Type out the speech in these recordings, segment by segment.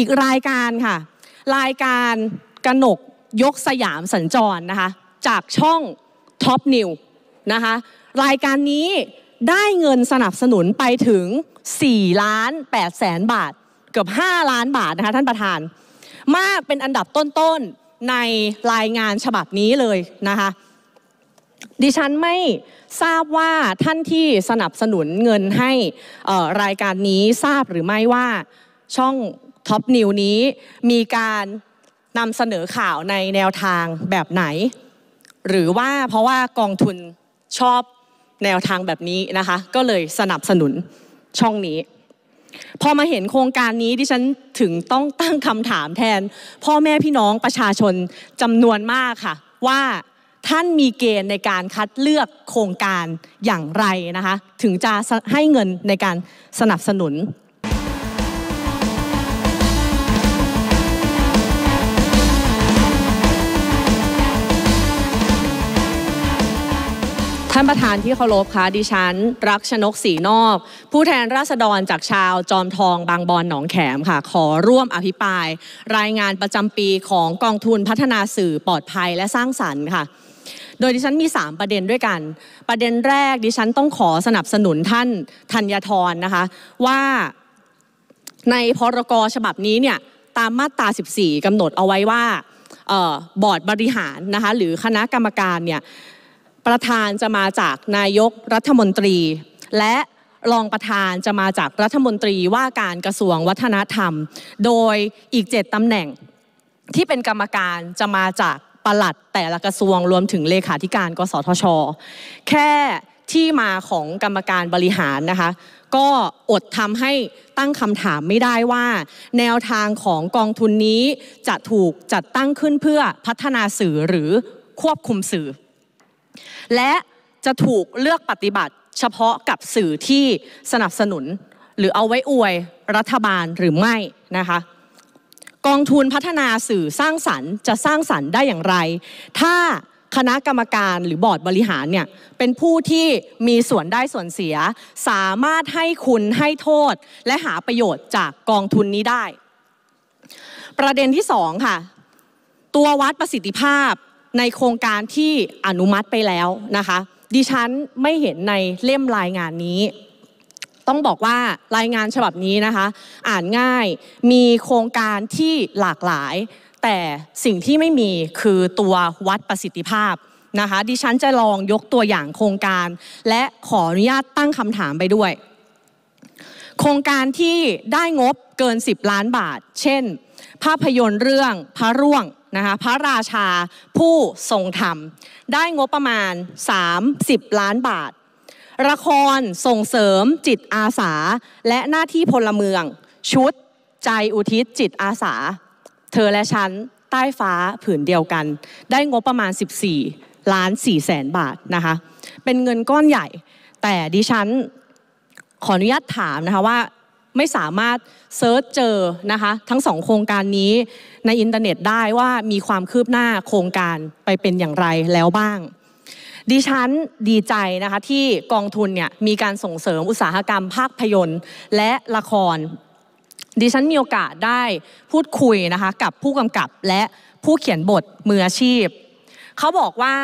อีกรายการค่ะรายการกนกยกสยามสัญจรนะคะจากช่องท็อปนิวนะคะรายการนี้ได้เงินสนับสนุนไปถึง4ล้าน8แสนบาท เกือบ5ล้านบาทนะคะท่านประธาน มากเป็นอันดับต้นๆในรายงานฉบับนี้เลยนะคะดิฉันไม่ทราบว่าท่านที่สนับสนุนเงินให้รายการนี้ทราบหรือไม่ว่าช่องท็อปนิวนี้มีการนำเสนอข่าวในแนวทางแบบไหน หรือว่าเพราะว่ากองทุนชอบแนวทางแบบนี้นะคะก็เลยสนับสนุนช่องนี้ พอมาเห็นโครงการนี้ที่ฉันถึงต้องตั้งคำถามแทน พ่อแม่พี่น้องประชาชนจำนวนมากค่ะ ว่าท่านมีเกณฑ์ในการคัดเลือกโครงการอย่างไรนะคะถึงจะให้เงินในการสนับสนุนานประธานที่เคารพคะดิฉัน รักชนกสีนอกผู้แทนราษฎรจากชาวจอมทอง บางบอน หนองแขมค่ะ ขอร่วมอภิปรายรายงานประจำปีของกองทุนพัฒนาสื่อปลอดภัยและสร้างสรรค์ค่ะ โดยดิฉันมี 3 ประเด็นด้วยกัน ประเด็นแรกดิฉันต้องขอสนับสนุนท่านธัญทรนะคะ ว่าในพรกฉบับนี้เนี่ยตามมาตรา 14 กำหนดเอาไว้ว่าบอร์ดบริหารนะคะหรือคณะกรรมการเนี่ยประธานจะมาจากนายกรัฐมนตรีและรองประธานจะมาจากรัฐมนตรีว่าการกระทรวงวัฒนธรรม โดยอีกเจ็ดตำแหน่ง ที่เป็นกรรมการจะมาจากปลัดแต่ละกระทรวงรวมถึงเลขาธิการกสทช แค่ที่มาของกรรมการบริหารนะคะก็อดทำให้ตั้งคำถามไม่ได้ว่า แนวทางของกองทุนนี้จะถูกจัดตั้งขึ้นเพื่อพัฒนาสื่อหรือควบคุมสื่อและจะถูกเลือกปฏิบัติเฉพาะกับสื่อที่สนับสนุนหรือเอาไว้อวยรัฐบาลหรือไม่นะคะกองทุนพัฒนาสื่อสร้างสรรค์จะสร้างสรรค์ได้อย่างไร ถ้าคณะกรรมการหรือบอร์ดบริหารเนี่ยเป็นผู้ที่มีส่วนได้ส่วนเสีย สามารถให้คุณให้โทษ และหาประโยชน์จากกองทุนนี้ได้ ประเด็นที่สองค่ะตัววัดประสิทธิภาพในโครงการที่อนุมัติไปแล้วนะคะดิฉันไม่เห็นในเล่มรายงานนี้ ต้องบอกว่ารายงานฉบับนี้นะคะ อ่านง่ายมีโครงการที่หลากหลาย แต่สิ่งที่ไม่มีคือตัววัดประสิทธิภาพนะคะ ดิฉันจะลองยกตัวอย่างโครงการและขออนุญาตตั้งคำถามไปด้วย โครงการที่ได้งบเกิน 10 ล้านบาท เช่น ภาพยนตร์เรื่องพระร่วงนะคะพระราชาผู้ทรงธรรม ได้งบประมาณ 30 ล้านบาทละครส่งเสริมจิตอาสาและหน้าที่พลเมือง ชุดใจอุทิศจิตอาสา เธอและฉันใต้ฟ้าผืนเดียวกัน ได้งบประมาณ 14 ล้าน 4 แสนบาทนะคะเป็นเงินก้อนใหญ่ แต่ดิฉันขออนุญาตถามนะคะว่าไม่สามารถเซิร์ชเจอนะคะทั้งสองโครงการนี้ในอินเทอร์เน็ตได้ว่ามีความคืบหน้าโครงการไปเป็นอย่างไรแล้วบ้าง ดิฉันดีใจนะคะที่กองทุนเนี่ยมีการส่งเสริมอุตสาหกรรมภาพยนตร์และละคร ดิฉันมีโอกาสได้พูดคุยนะคะกับผู้กำกับและผู้เขียนบทมืออาชีพ เขาบอกว่า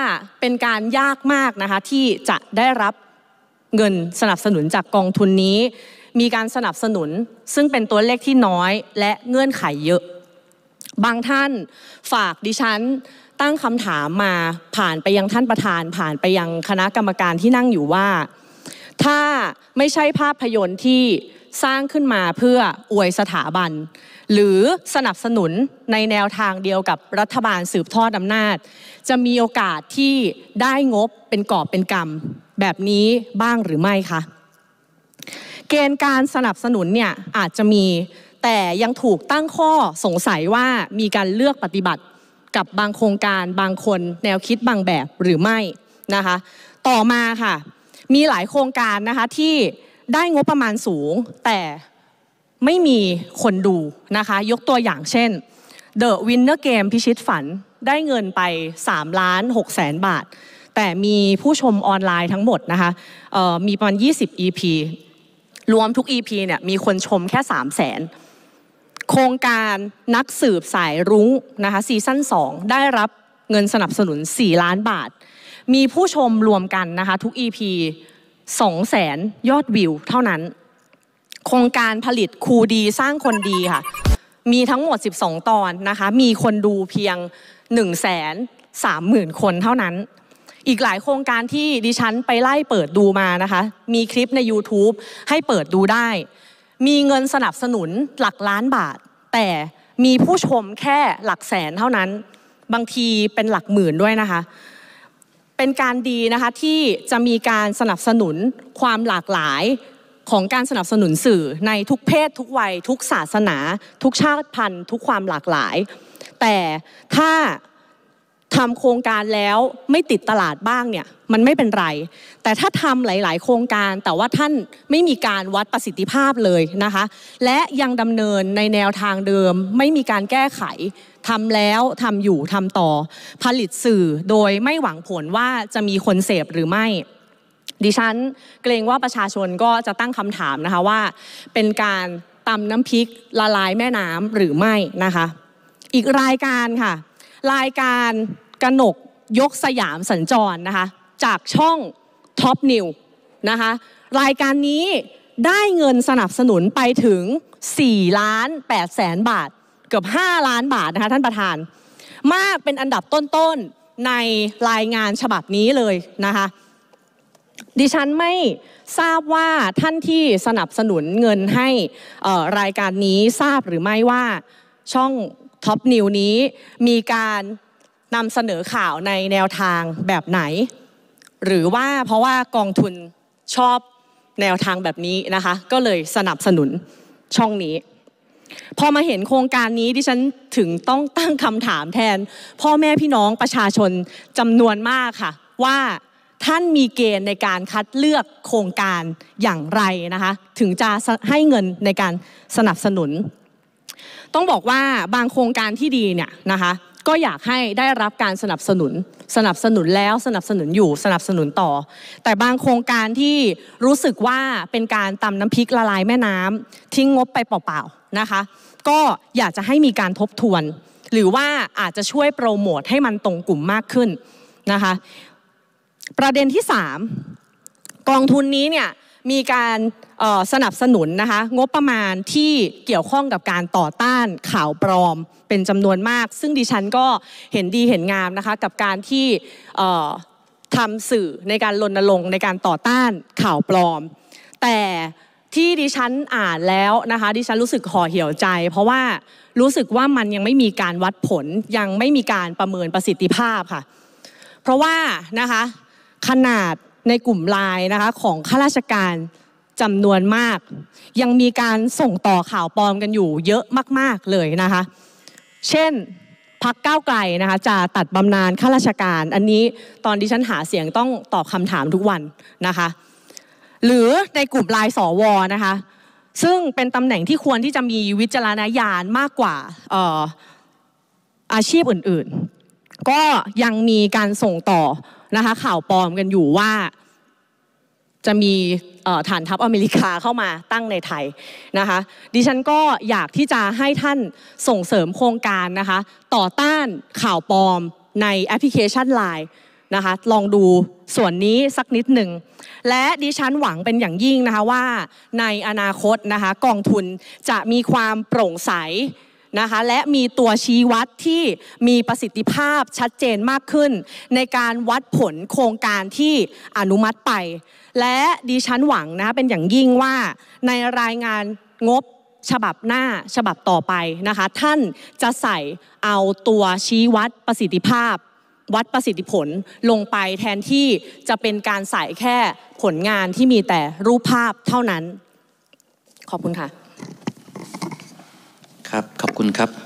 เป็นการยากมากนะคะที่จะได้รับเงินสนับสนุนจากกองทุนนี้มีการสนับสนุนซึ่งเป็นตัวเลขที่น้อย และเงื่อนไขเยอะ บางท่านฝากดิฉันตั้งคำถามมาผ่านไปยังท่านประธานผ่านไปยังคณะกรรมการที่นั่งอยู่ว่า ถ้าไม่ใช่ภาพยนตร์ที่สร้างขึ้นมาเพื่ออวยสถาบัน หรือสนับสนุนในแนวทางเดียวกับรัฐบาลสืบทอดอำนาจ จะมีโอกาสที่ได้งบเป็นกอบเป็นกรรม แบบนี้บ้างหรือไม่คะเกณฑ์การสนับสนุนเนี่ยอาจจะมีแต่ยังถูกตั้งข้อสงสัยว่ามีการเลือกปฏิบัติกับบางโครงการบางคนแนวคิดบางแบบหรือไม่นะคะต่อมาค่ะมีหลายโครงการนะคะที่ได้งบประมาณสูง แต่ไม่มีคนดูนะคะยกตัวอย่างเช่น The Winner Game พิชิตฝันได้เงินไป3ล้าน6แสนบาท แต่มีผู้ชมออนไลน์ทั้งหมดนะคะมีประมาณ20 EP รวมทุก EP เนี่ยมีคนชมแค่3 0 0 0 0นโครงการนักสืบสายรุ้งนะคะซีซั่น2ได้รับเงินสนับสนุน4ล้านบาท มีผู้ชมรวมกันนะคะทุก EP 2แสนยอดวิว เท่านั้น โครงการผลิตครูดีสร้างคนดีค่ะมีทั้งหมด 12 ตอนนะคะมีคนดูเพียง1 3 0 0 0 0คนเท่านั้นอีกหลายโครงการที่ดิฉันไปไล่เปิดดูมานะคะมีคลิปใน YouTube ให้เปิดดูได้ มีเงินสนับสนุนหลักล้านบาท แต่มีผู้ชมแค่หลักแสนเท่านั้นบางทีเป็นหลักหมื่นด้วยนะคะ เป็นการดีนะคะที่จะมีการสนับสนุนความหลากหลายของการสนับสนุนสื่อในทุกเพศทุกวัยทุกศาสนา ทุกชาติพันธุ์ ทุกความหลากหลาย แต่ถ้าทำโครงการแล้วไม่ติดตลาดบ้างเนี่ย มันไม่เป็นไรแต่ถ้าทำหลาย ๆ โครงการแต่ว่าท่านไม่มีการวัดประสิทธิภาพเลยนะคะ และยังดำเนินในแนวทางเดิม ไม่มีการแก้ไขทำแล้วทำอยู่ทำต่อ ผลิตสื่อโดยไม่หวังผลว่าจะมีคนเสพหรือไม่ ดิฉันเกรงว่าประชาชนก็จะตั้งคำถามนะคะว่า เป็นการตำน้ำพริกละลายแม่น้ำหรือไม่นะคะ อีกรายการค่ะรายการกนกยกสยามสัญจรนะคะจากช่องท็อปนิวนะคะรายการนี้ได้เงินสนับสนุนไปถึง4ล้าน8แสนบาท เกือบ 5 ล้านบาทนะคะท่านประธานมากเป็นอันดับต้นๆในรายงานฉบับนี้เลยนะคะดิฉันไม่ทราบว่าท่านที่สนับสนุนเงินให้รายการนี้ทราบหรือไม่ว่าช่องท็อปนิวนี้มีการนำเสนอข่าวในแนวทางแบบไหนหรือว่าเพราะว่ากองทุนชอบแนวทางแบบนี้นะคะก็เลยสนับสนุนช่องนี้พอมาเห็นโครงการนี้ที่ฉันถึงต้องตั้งคำถามแทน พ่อแม่พี่น้องประชาชนจำนวนมากค่ะ ว่าท่านมีเกณฑ์ในการคัดเลือกโครงการอย่างไรนะคะถึงจะให้เงินในการสนับสนุนต้องบอกว่าบางโครงการที่ดีเนี่ยนะคะก็อยากให้ได้รับการสนับสนุนสนับสนุนแล้ว สนับสนุนอยู่สนับสนุนต่อ แต่บางโครงการที่รู้สึกว่าเป็นการตำน้ำพริกละลายแม่น้ำทิ้งงบไปเปล่าๆนะคะก็อยากจะให้มีการทบทวน หรือว่าอาจจะช่วยโปรโมทให้มันตรงกลุ่มมากขึ้นนะคะประเด็นที่ 3กองทุนนี้เนี่ยมีการสนับสนุนนะคะงบประมาณที่เกี่ยวข้องกับการต่อต้านข่าวปลอมเป็นจำนวนมาก ซึ่งดิฉันก็เห็นดีเห็นงามนะคะกับการที่ทำสื่อในการรณรงค์ในการต่อต้านข่าวปลอม แต่ที่ดิฉันอ่านแล้วนะคะดิฉันรู้สึกห่อเหี่ยวใจ เพราะว่ารู้สึกว่ามันยังไม่มีการวัดผลยังไม่มีการประเมินประสิทธิภาพค่ะเพราะว่านะคะขนาดในกลุ่มไลน์นะคะของข้าราชการจำนวนมาก ยังมีการส่งต่อข่าวปลอมกันอยู่เยอะมาก ๆ เลยนะคะ เช่นพักก้าวไกลนะคะจะตัดบำนาญข้าราชการ อันนี้ตอนที่ฉันหาเสียงต้องตอบคำถามทุกวันนะคะหรือในกลุ่มลายสวนะคะซึ่งเป็นตำแหน่งที่ควรที่จะมีวิจารณญาณมากกว่าอออาชีพอื่นๆ ก็ยังมีการส่งต่อนะคะข่าวปลอมกันอยู่ว่า จะมีฐานทัพอเมริกาเข้ามาตั้งในไทยนะคะดิฉันก็อยากที่จะให้ท่านส่งเสริมโครงการนะคะต่อต้านข่าวปลอมในแอปพลิเคชัน Line นะคะลองดูส่วนนี้สักนิดหนึ่งและดิฉันหวังเป็นอย่างยิ่งนะคะว่า ในอนาคตนะคะกองทุนจะมีความโปร่งใสนะคะและมีตัวชี้วัดที่มีประสิทธิภาพชัดเจนมากขึ้น ในการวัดผลโครงการที่อนุมัติไป และดิฉันหวังนะเป็นอย่างยิ่งว่าในรายงานงบฉบับหน้าฉบับต่อไปนะคะท่านจะใส่เอาตัวชี้วัดประสิทธิภาพ วัดประสิทธิผลลงไปแทนที่จะเป็นการใส่แค่ผลงานที่มีแต่รูปภาพเท่านั้น ขอบคุณค่ะคุณครับ